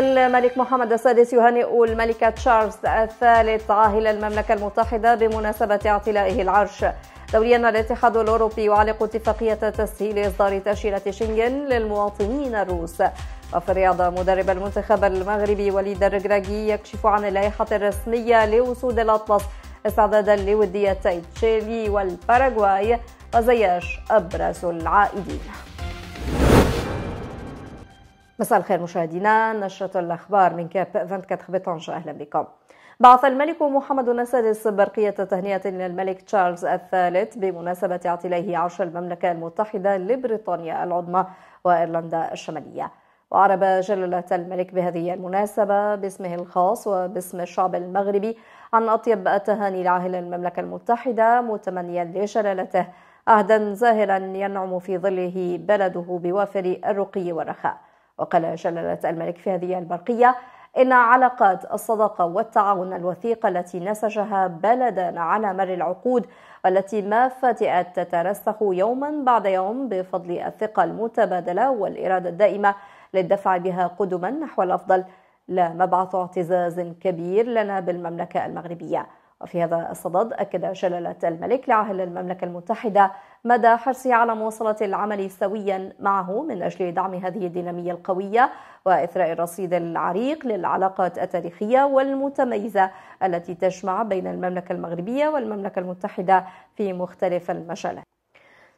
الملك محمد السادس يهنئ الملكة تشارلز الثالث عاهل المملكة المتحدة بمناسبة اعتلائه العرش دوليا الاتحاد الأوروبي يعلق اتفاقية تسهيل إصدار تأشيرة شنغن للمواطنين الروس وفي الرياضة مدرب المنتخب المغربي وليد الركراكي يكشف عن اللائحة الرسمية لوسود الأطلس استعدادا لوديتي تشيلي والباراغواي وزياش أبرز العائدين مساء الخير مشاهدينا نشرة الأخبار من كاب 24 بطنجة أهلا بكم بعث الملك محمد السادس برقية تهنئة للملك تشارلز الثالث بمناسبة اعتلائه عرش المملكة المتحدة لبريطانيا العظمى وإيرلندا الشمالية وعرب جلالة الملك بهذه المناسبة باسمه الخاص وباسم الشعب المغربي عن أطيب التهاني لعاهل المملكة المتحدة متمنيا لجلالته عهدا زاهرا ينعم في ظله بلده بوافر الرقي والرخاء وقال جلالة الملك في هذه البرقية إن علاقات الصداقة والتعاون الوثيقة التي نسجها بلدان على مر العقود والتي ما فتئت تترسخ يوما بعد يوم بفضل الثقة المتبادلة والإرادة الدائمة للدفع بها قدما نحو الأفضل لا مبعث اعتزاز كبير لنا بالمملكة المغربية وفي هذا الصدد أكد جلالة الملك لعهل المملكة المتحدة مدى حرصه على مواصلة العمل سويا معه من أجل دعم هذه الدينامية القوية وإثراء الرصيد العريق للعلاقات التاريخية والمتميزة التي تجمع بين المملكة المغربية والمملكة المتحدة في مختلف المجالات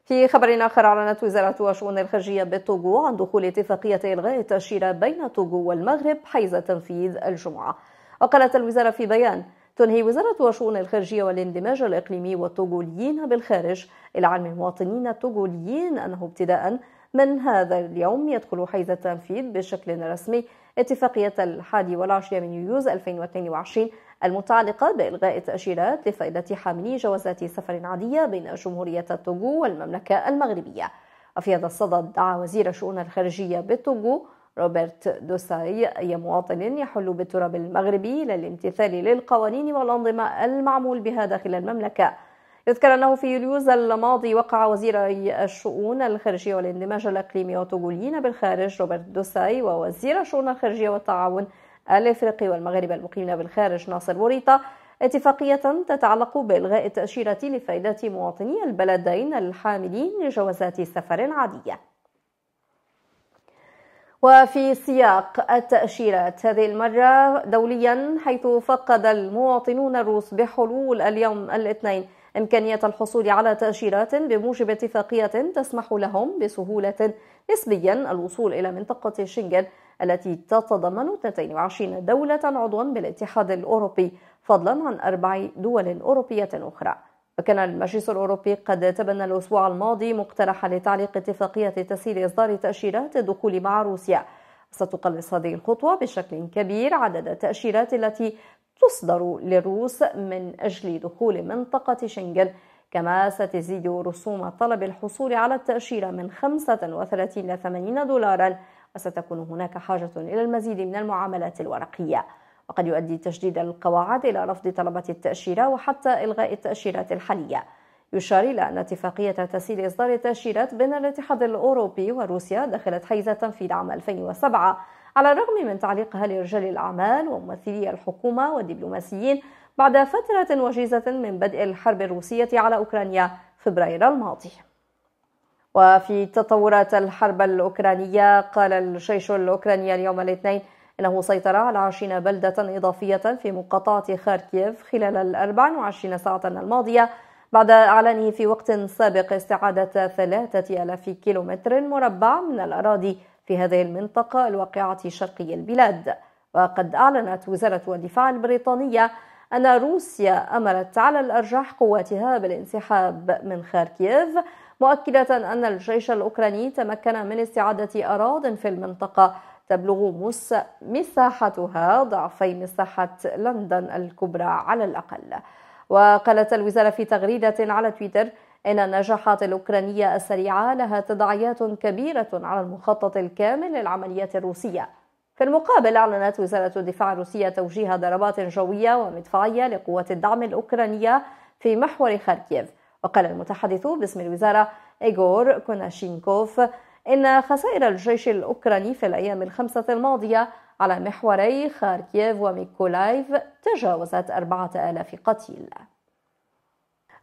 في خبر آخر أعلنت وزارة الشؤون الخارجية بالطوغو عن دخول اتفاقية إلغاء التأشيرة بين الطوغو والمغرب حيز تنفيذ الجمعة وقالت الوزارة في بيان تنهي وزارة شؤون الخارجية والاندماج الإقليمي والتوغوليين بالخارج إلى علم المواطنين التوغوليين أنه ابتداء من هذا اليوم يدخل حيز التنفيذ بشكل رسمي اتفاقية الحادي والعشرين من يوليوز 2022 المتعلقة بإلغاء التأشيرات لفائدة حاملي جوازات سفر عادية بين جمهورية التوغو والمملكة المغربية وفي هذا الصدد دعا وزير شؤون الخارجية بالتوغو روبرت دوساي أي مواطن يحل بالتراب المغربي للامتثال للقوانين والأنظمة المعمول بها داخل المملكة يذكر أنه في يوليوز الماضي وقع وزيري الشؤون الخارجية والاندماج الإقليمي والطوغوليين بالخارج روبرت دوساي ووزير الشؤون الخارجية والتعاون الإفريقي والمغاربة المقيمين بالخارج ناصر بوريطة اتفاقية تتعلق بإلغاء التأشيرة لفائدة مواطني البلدين الحاملين لجوازات سفر عادية وفي سياق التأشيرات هذه المرة دوليا حيث فقد المواطنون الروس بحلول اليوم الاثنين إمكانية الحصول على تأشيرات بموجب اتفاقية تسمح لهم بسهولة نسبيا الوصول إلى منطقة شنغن التي تتضمن 22 دولة عضوا بالاتحاد الأوروبي فضلا عن أربع دول أوروبية أخرى كان المجلس الأوروبي قد تبنى الأسبوع الماضي مقترحا لتعليق اتفاقية تسهيل إصدار تأشيرات الدخول مع روسيا ستقلص هذه الخطوة بشكل كبير عدد التأشيرات التي تصدر للروس من أجل دخول منطقة شنغن كما ستزيد رسوم طلب الحصول على التأشيرة من 35 إلى 80 دولارا وستكون هناك حاجة إلى المزيد من المعاملات الورقية وقد يؤدي تشديد القواعد إلى رفض طلبة التأشيرة وحتى إلغاء التأشيرات الحالية يشار إلى أن اتفاقية تسهيل إصدار التأشيرات بين الاتحاد الأوروبي وروسيا دخلت حيز تنفيذ عام 2007 على الرغم من تعليقها لرجال الأعمال وممثلي الحكومة والدبلوماسيين بعد فترة وجيزة من بدء الحرب الروسية على أوكرانيا فبراير الماضي وفي تطورات الحرب الأوكرانية قال الجيش الأوكراني اليوم الاثنين إنه سيطر على 20 بلدة إضافية في مقاطعة خاركيف خلال ال 24 ساعة الماضية بعد إعلانه في وقت سابق استعادة 3000 كيلومتر مربع من الأراضي في هذه المنطقة الواقعة شرقي البلاد وقد أعلنت وزارة الدفاع البريطانية أن روسيا أمرت على الأرجح قواتها بالانسحاب من خاركيف مؤكدة أن الجيش الأوكراني تمكن من استعادة أراض في المنطقة تبلغ مساحتها ضعفي مساحة لندن الكبرى على الأقل وقالت الوزارة في تغريدة على تويتر إن النجاحات الأوكرانية السريعة لها تداعيات كبيرة على المخطط الكامل للعمليات الروسية في المقابل أعلنت وزارة الدفاع الروسية توجيه ضربات جوية ومدفعية لقوات الدعم الأوكرانية في محور خاركيف وقال المتحدث باسم الوزارة إيغور كوناشينكوف إن خسائر الجيش الأوكراني في الأيام الخمسة الماضية على محوري خاركييف وميكولايف تجاوزت أربعة آلاف قتيل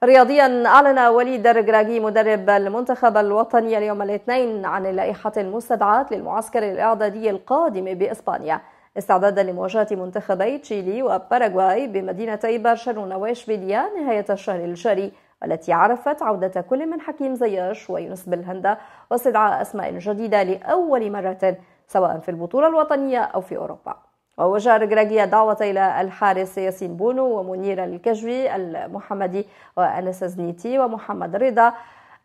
رياضيا أعلن وليد درجراجي مدرب المنتخب الوطني اليوم الاثنين عن اللائحة المستدعات للمعسكر الإعدادي القادم بإسبانيا استعدادا لمواجهة منتخبي تشيلي وباراغواي بمدينتي برشلونة وإشبيلية نهاية الشهر الجاري والتي عرفت عودة كل من حكيم زياش ويونس بالهندة واستدعاء أسماء جديدة لأول مرة سواء في البطولة الوطنية أو في أوروبا ووجه غراغيا دعوة إلى الحارس ياسين بونو ومنير الكجوي المحمدي وأنس زنيتي ومحمد رضا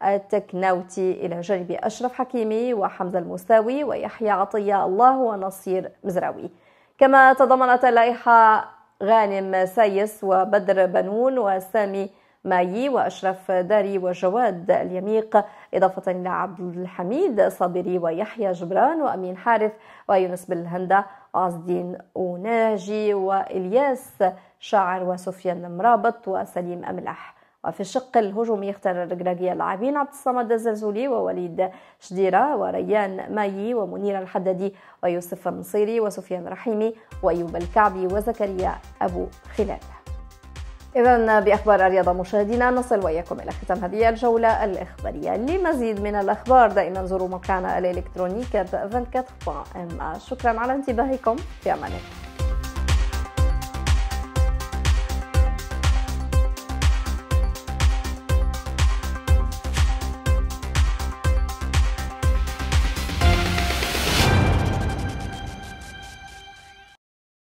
التكناوتي إلى جانب أشرف حكيمي وحمزة المساوي ويحيى عطية الله ونصير مزراوي كما تضمنت اللائحة غانم سايس وبدر بنون وسامي مايي وأشرف داري وجواد اليميق إضافة إلى عبد الحميد صابري ويحيى جبران وأمين حارث ويونس بالهندة عز الدين وناجي وإلياس شاعر وسفيان مرابط وسليم أملح وفي الشق الهجومي اختار الركراكية اللاعبين عبد الصمد الزلزولي ووليد شديرة وريان مايي ومنير الحددي ويوسف النصيري وسفيان رحيمي وأيوب الكعبي وزكريا أبو خلال إذا بأخبار الرياضة مشاهدينا نصل وإياكم إلى ختام هذه الجولة الإخبارية لمزيد من الأخبار دائما زوروا موقعنا الإلكتروني كاب 24.ma شكرا على انتباهكم في أمان الله